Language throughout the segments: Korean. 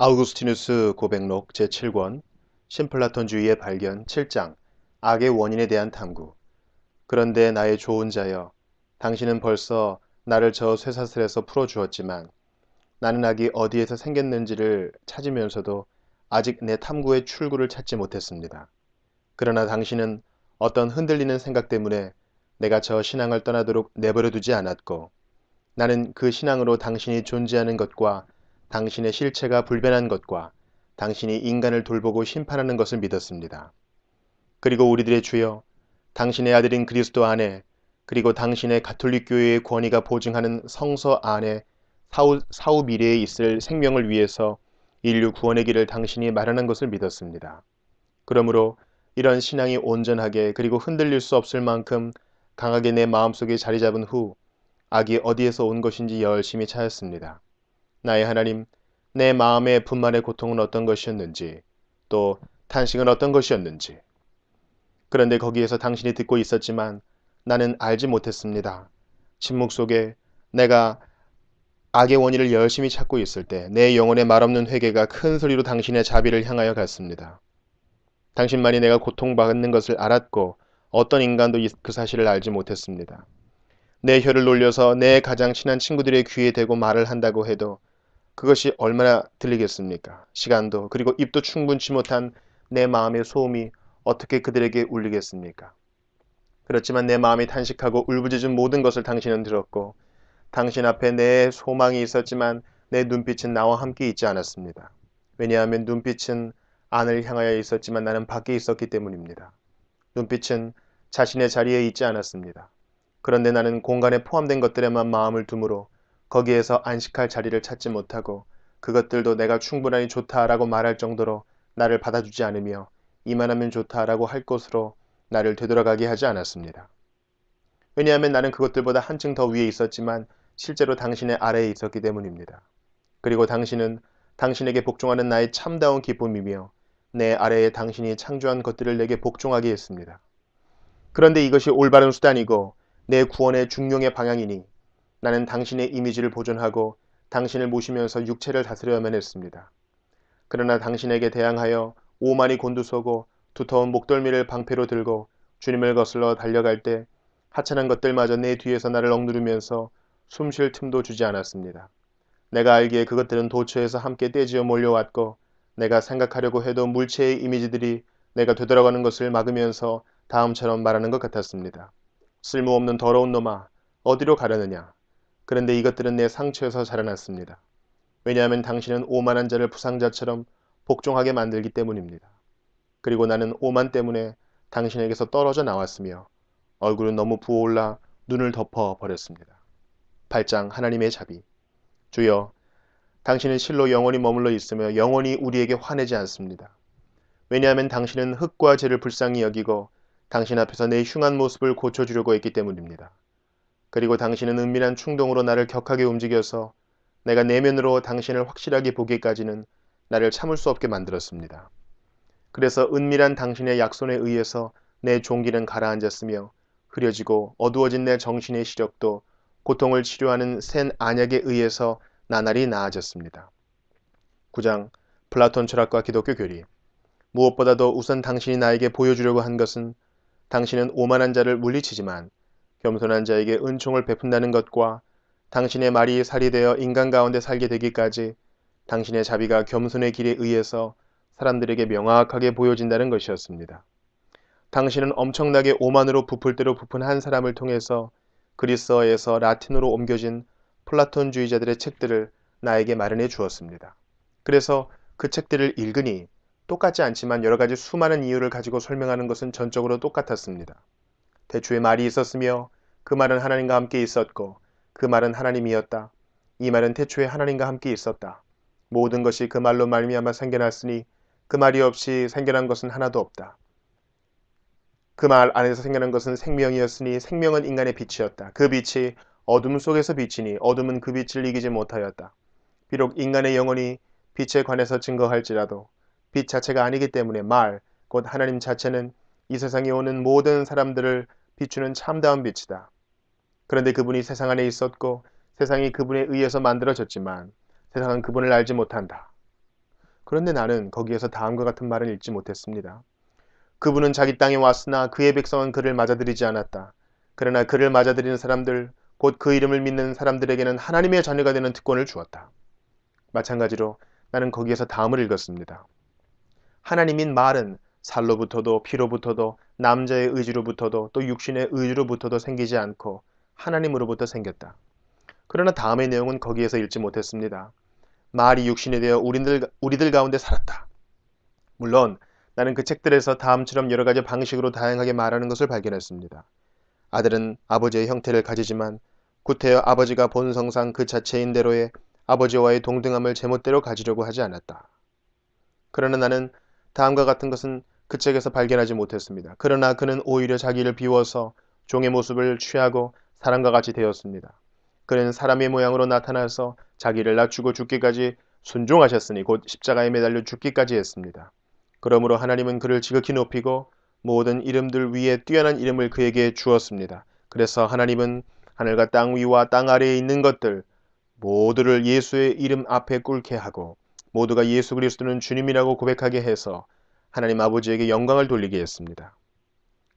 아우구스티누스 고백록 제7권 심플라톤주의의 발견 7장 악의 원인에 대한 탐구 그런데 나의 좋은 자여 당신은 벌써 나를 저 쇠사슬에서 풀어주었지만 나는 악이 어디에서 생겼는지를 찾으면서도 아직 내 탐구의 출구를 찾지 못했습니다. 그러나 당신은 어떤 흔들리는 생각 때문에 내가 저 신앙을 떠나도록 내버려 두지 않았고 나는 그 신앙으로 당신이 존재하는 것과 당신의 실체가 불변한 것과 당신이 인간을 돌보고 심판하는 것을 믿었습니다. 그리고 우리들의 주여 당신의 아들인 그리스도 안에 그리고 당신의 가톨릭 교회의 권위가 보증하는 성서 안에 사후, 사후 미래에 있을 생명을 위해서 인류 구원의 길을 당신이 마련한 것을 믿었습니다. 그러므로 이런 신앙이 온전하게 그리고 흔들릴 수 없을 만큼 강하게 내 마음속에 자리 잡은 후 악이 어디에서 온 것인지 열심히 찾았습니다. 나의 하나님, 내 마음의 분만의 고통은 어떤 것이었는지, 또 탄식은 어떤 것이었는지. 그런데 거기에서 당신이 듣고 있었지만 나는 알지 못했습니다. 침묵 속에 내가 악의 원인을 열심히 찾고 있을 때 내 영혼의 말없는 회개가 큰 소리로 당신의 자비를 향하여 갔습니다. 당신만이 내가 고통받는 것을 알았고 어떤 인간도 그 사실을 알지 못했습니다. 내 혀를 놀려서 내 가장 친한 친구들의 귀에 대고 말을 한다고 해도 그것이 얼마나 들리겠습니까? 시간도 그리고 입도 충분치 못한 내 마음의 소음이 어떻게 그들에게 울리겠습니까? 그렇지만 내 마음이 탄식하고 울부짖은 모든 것을 당신은 들었고 당신 앞에 내 소망이 있었지만 내 눈빛은 나와 함께 있지 않았습니다. 왜냐하면 눈빛은 안을 향하여 있었지만 나는 밖에 있었기 때문입니다. 눈빛은 자신의 자리에 있지 않았습니다. 그런데 나는 공간에 포함된 것들에만 마음을 두므로 거기에서 안식할 자리를 찾지 못하고 그것들도 내가 충분하니 좋다라고 말할 정도로 나를 받아주지 않으며 이만하면 좋다라고 할 것으로 나를 되돌아가게 하지 않았습니다. 왜냐하면 나는 그것들보다 한층 더 위에 있었지만 실제로 당신의 아래에 있었기 때문입니다. 그리고 당신은 당신에게 복종하는 나의 참다운 기쁨이며 내 아래에 당신이 창조한 것들을 내게 복종하게 했습니다. 그런데 이것이 올바른 수단이고 내 구원의 중용의 방향이니 나는 당신의 이미지를 보존하고 당신을 모시면서 육체를 다스려야만 했습니다. 그러나 당신에게 대항하여 오만이 곤두서고 두터운 목덜미를 방패로 들고 주님을 거슬러 달려갈 때 하찮은 것들마저 내 뒤에서 나를 억누르면서 숨 쉴 틈도 주지 않았습니다. 내가 알기에 그것들은 도처에서 함께 떼지어 몰려왔고 내가 생각하려고 해도 물체의 이미지들이 내가 되돌아가는 것을 막으면서 다음처럼 말하는 것 같았습니다. 쓸모없는 더러운 놈아 어디로 가려느냐 그런데 이것들은 내 상처에서 자라났습니다. 왜냐하면 당신은 오만한 자를 부상자처럼 복종하게 만들기 때문입니다. 그리고 나는 오만 때문에 당신에게서 떨어져 나왔으며 얼굴은 너무 부어올라 눈을 덮어 버렸습니다. 8장 하나님의 자비 주여 당신은 실로 영원히 머물러 있으며 영원히 우리에게 화내지 않습니다. 왜냐하면 당신은 흙과 죄를 불쌍히 여기고 당신 앞에서 내 흉한 모습을 고쳐주려고 했기 때문입니다. 그리고 당신은 은밀한 충동으로 나를 격하게 움직여서 내가 내면으로 당신을 확실하게 보기까지는 나를 참을 수 없게 만들었습니다. 그래서 은밀한 당신의 약손에 의해서 내 종기는 가라앉았으며 흐려지고 어두워진 내 정신의 시력도 고통을 치료하는 센 안약에 의해서 나날이 나아졌습니다. 9장 플라톤 철학과 기독교 교리 무엇보다도 우선 당신이 나에게 보여주려고 한 것은 당신은 오만한 자를 물리치지만 겸손한 자에게 은총을 베푼다는 것과 당신의 말이 살이 되어 인간 가운데 살게 되기까지 당신의 자비가 겸손의 길에 의해서 사람들에게 명확하게 보여진다는 것이었습니다. 당신은 엄청나게 오만으로 부풀 대로 부푼 한 사람을 통해서 그리스어에서 라틴어로 옮겨진 플라톤주의자들의 책들을 나에게 마련해 주었습니다. 그래서 그 책들을 읽으니 똑같지 않지만 여러 가지 수많은 이유를 가지고 설명하는 것은 전적으로 똑같았습니다. 대추의 말이 있었으며 그 말은 하나님과 함께 있었고 그 말은 하나님이었다. 이 말은 태초에 하나님과 함께 있었다. 모든 것이 그 말로 말미암아 생겨났으니 그 말이 없이 생겨난 것은 하나도 없다. 그 말 안에서 생겨난 것은 생명이었으니 생명은 인간의 빛이었다. 그 빛이 어둠 속에서 비치니 어둠은 그 빛을 이기지 못하였다. 비록 인간의 영혼이 빛에 관해서 증거할지라도 빛 자체가 아니기 때문에 말, 곧 하나님 자체는 이 세상에 오는 모든 사람들을 비추는 참다운 빛이다. 그런데 그분이 세상 안에 있었고 세상이 그분에 의해서 만들어졌지만 세상은 그분을 알지 못한다. 그런데 나는 거기에서 다음과 같은 말을 읽지 못했습니다. 그분은 자기 땅에 왔으나 그의 백성은 그를 맞아들이지 않았다. 그러나 그를 맞아들이는 사람들, 곧 그 이름을 믿는 사람들에게는 하나님의 자녀가 되는 특권을 주었다. 마찬가지로 나는 거기에서 다음을 읽었습니다. 하나님인 말은 살로부터도 피로부터도 남자의 의지로부터도 또 육신의 의지로부터도 생기지 않고 하나님으로부터 생겼다. 그러나 다음의 내용은 거기에서 읽지 못했습니다. 말이 육신이 되어 우리들, 우리들 가운데 살았다. 물론 나는 그 책들에서 다음처럼 여러 가지 방식으로 다양하게 말하는 것을 발견했습니다. 아들은 아버지의 형태를 가지지만 구태여 아버지가 본성상 그 자체인 대로의 아버지와의 동등함을 제멋대로 가지려고 하지 않았다. 그러나 나는 다음과 같은 것은 그 책에서 발견하지 못했습니다. 그러나 그는 오히려 자기를 비워서 종의 모습을 취하고 사람과 같이 되었습니다. 그는 사람의 모양으로 나타나서 자기를 낮추고 죽기까지 순종하셨으니 곧 십자가에 매달려 죽기까지 했습니다. 그러므로 하나님은 그를 지극히 높이고 모든 이름들 위에 뛰어난 이름을 그에게 주었습니다. 그래서 하나님은 하늘과 땅 위와 땅 아래에 있는 것들 모두를 예수의 이름 앞에 꿇게 하고 모두가 예수 그리스도는 주님이라고 고백하게 해서 하나님 아버지에게 영광을 돌리게 했습니다.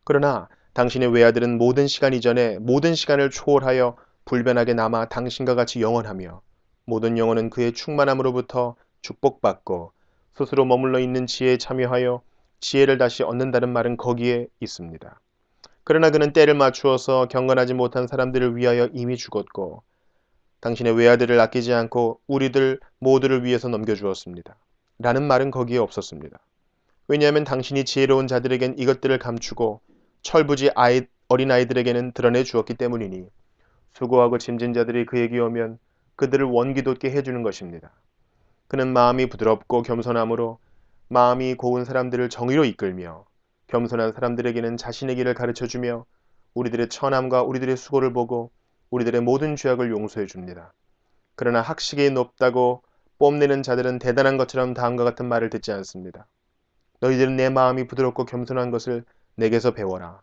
그러나 당신의 외아들은 모든 시간 이전에 모든 시간을 초월하여 불변하게 남아 당신과 같이 영원하며 모든 영혼은 그의 충만함으로부터 축복받고 스스로 머물러 있는 지혜에 참여하여 지혜를 다시 얻는다는 말은 거기에 있습니다. 그러나 그는 때를 맞추어서 경건하지 못한 사람들을 위하여 이미 죽었고 당신의 외아들을 아끼지 않고 우리들 모두를 위해서 넘겨주었습니다. 라는 말은 거기에 없었습니다. 왜냐하면 당신이 지혜로운 자들에겐 이것들을 감추고 철부지 아이, 어린아이들에게는 드러내 주었기 때문이니 수고하고 짐진 자들이 그에게 오면 그들을 원기 돋게 해주는 것입니다. 그는 마음이 부드럽고 겸손함으로 마음이 고운 사람들을 정의로 이끌며 겸손한 사람들에게는 자신의 길을 가르쳐주며 우리들의 천함과 우리들의 수고를 보고 우리들의 모든 죄악을 용서해 줍니다. 그러나 학식이 높다고 뽐내는 자들은 대단한 것처럼 다음과 같은 말을 듣지 않습니다. 너희들은 내 마음이 부드럽고 겸손한 것을 내게서 배워라.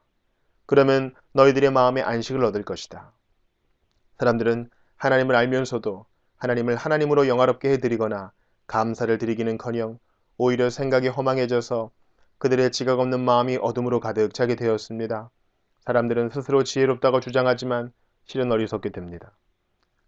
그러면 너희들의 마음에 안식을 얻을 것이다. 사람들은 하나님을 알면서도 하나님을 하나님으로 영화롭게 해드리거나 감사를 드리기는커녕 오히려 생각이 허망해져서 그들의 지각 없는 마음이 어둠으로 가득 차게 되었습니다. 사람들은 스스로 지혜롭다고 주장하지만 실은 어리석게 됩니다.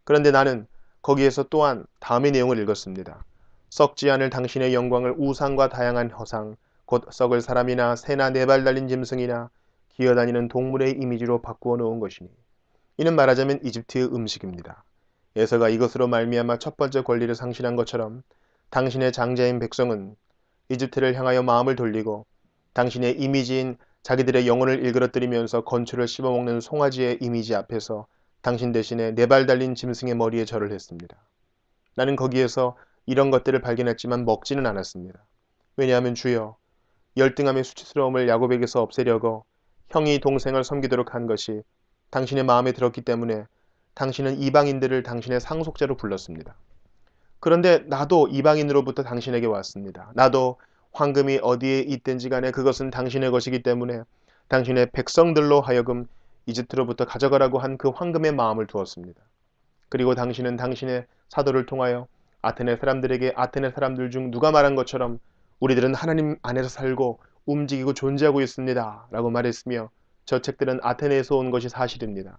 그런데 나는 거기에서 또한 다음의 내용을 읽었습니다. 썩지 않을 당신의 영광을 우상과 다양한 허상, 곧 썩을 사람이나 새나 네 발 달린 짐승이나 기어다니는 동물의 이미지로 바꾸어 놓은 것이니 이는 말하자면 이집트의 음식입니다. 에서가 이것으로 말미암아 첫 번째 권리를 상실한 것처럼 당신의 장자인 백성은 이집트를 향하여 마음을 돌리고 당신의 이미지인 자기들의 영혼을 일그러뜨리면서 건초를 씹어먹는 송아지의 이미지 앞에서 당신 대신에 네 발 달린 짐승의 머리에 절을 했습니다. 나는 거기에서 이런 것들을 발견했지만 먹지는 않았습니다. 왜냐하면 주여 열등함의 수치스러움을 야곱에게서 없애려고 형이 동생을 섬기도록 한 것이 당신의 마음에 들었기 때문에 당신은 이방인들을 당신의 상속자로 불렀습니다. 그런데 나도 이방인으로부터 당신에게 왔습니다. 나도 황금이 어디에 있든지 간에 그것은 당신의 것이기 때문에 당신의 백성들로 하여금 이집트로부터 가져가라고 한 그 황금의 마음을 두었습니다. 그리고 당신은 당신의 사도를 통하여 아테네 사람들에게 아테네 사람들 중 누가 말한 것처럼 우리들은 하나님 안에서 살고 움직이고 존재하고 있습니다. 라고 말했으며 저 책들은 아테네에서 온 것이 사실입니다.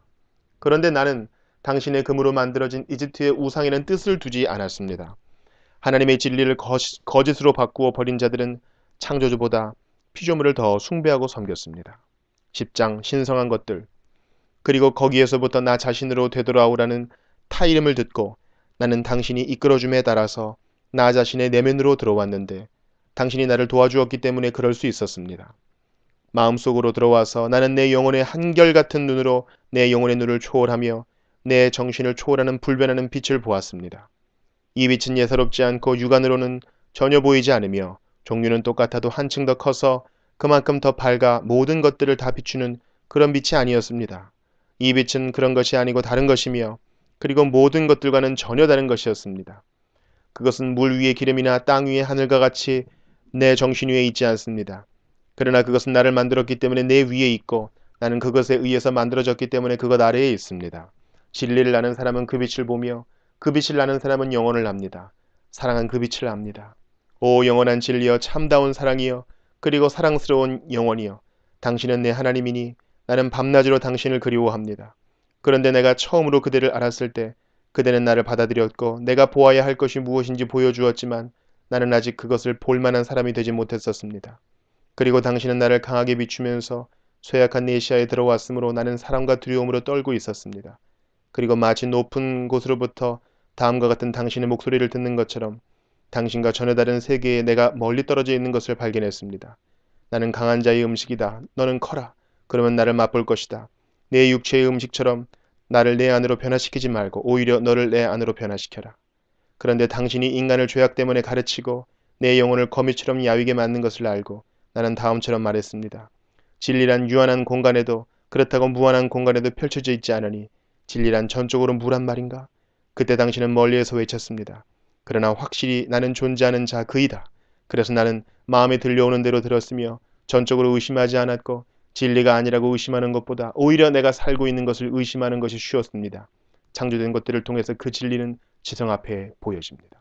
그런데 나는 당신의 금으로 만들어진 이집트의 우상에는 뜻을 두지 않았습니다. 하나님의 진리를 거짓, 으로 바꾸어 버린 자들은 창조주보다 피조물을 더 숭배하고 섬겼습니다. 10장 신성한 것들 그리고 거기에서부터 나 자신으로 되돌아오라는 타 이름을 듣고 나는 당신이 이끌어줌에 따라서 나 자신의 내면으로 들어왔는데 당신이 나를 도와주었기 때문에 그럴 수 있었습니다. 마음속으로 들어와서 나는 내 영혼의 한결같은 눈으로 내 영혼의 눈을 초월하며 내 정신을 초월하는 불변하는 빛을 보았습니다. 이 빛은 예사롭지 않고 육안으로는 전혀 보이지 않으며 종류는 똑같아도 한층 더 커서 그만큼 더 밝아 모든 것들을 다 비추는 그런 빛이 아니었습니다. 이 빛은 그런 것이 아니고 다른 것이며 그리고 모든 것들과는 전혀 다른 것이었습니다. 그것은 물 위의 기름이나 땅 위의 하늘과 같이 내 정신 위에 있지 않습니다. 그러나 그것은 나를 만들었기 때문에 내 위에 있고 나는 그것에 의해서 만들어졌기 때문에 그것 아래에 있습니다. 진리를 아는 사람은 그 빛을 보며 그 빛을 아는 사람은 영혼을 압니다. 사랑은 그 빛을 압니다. 오 영원한 진리여 참다운 사랑이여 그리고 사랑스러운 영혼이여 당신은 내 하나님이니 나는 밤낮으로 당신을 그리워합니다. 그런데 내가 처음으로 그대를 알았을 때 그대는 나를 받아들였고 내가 보아야 할 것이 무엇인지 보여주었지만 나는 아직 그것을 볼 만한 사람이 되지 못했었습니다. 그리고 당신은 나를 강하게 비추면서 쇠약한 네시아에 들어왔으므로 나는 사람과 두려움으로 떨고 있었습니다. 그리고 마치 높은 곳으로부터 다음과 같은 당신의 목소리를 듣는 것처럼 당신과 전혀 다른 세계에 내가 멀리 떨어져 있는 것을 발견했습니다. 나는 강한 자의 음식이다. 너는 커라. 그러면 나를 맛볼 것이다. 내 육체의 음식처럼 나를 내 안으로 변화시키지 말고 오히려 너를 내 안으로 변화시켜라. 그런데 당신이 인간을 죄악 때문에 가르치고 내 영혼을 거미처럼 야위게 만든 것을 알고 나는 다음처럼 말했습니다. 진리란 유한한 공간에도 그렇다고 무한한 공간에도 펼쳐져 있지 않으니 진리란 전적으로 무란 말인가? 그때 당신은 멀리에서 외쳤습니다. 그러나 확실히 나는 존재하는 자 그이다. 그래서 나는 마음에 들려오는 대로 들었으며 전적으로 의심하지 않았고 진리가 아니라고 의심하는 것보다 오히려 내가 살고 있는 것을 의심하는 것이 쉬웠습니다. 창조된 것들을 통해서 그 진리는 지성 앞에 보여집니다.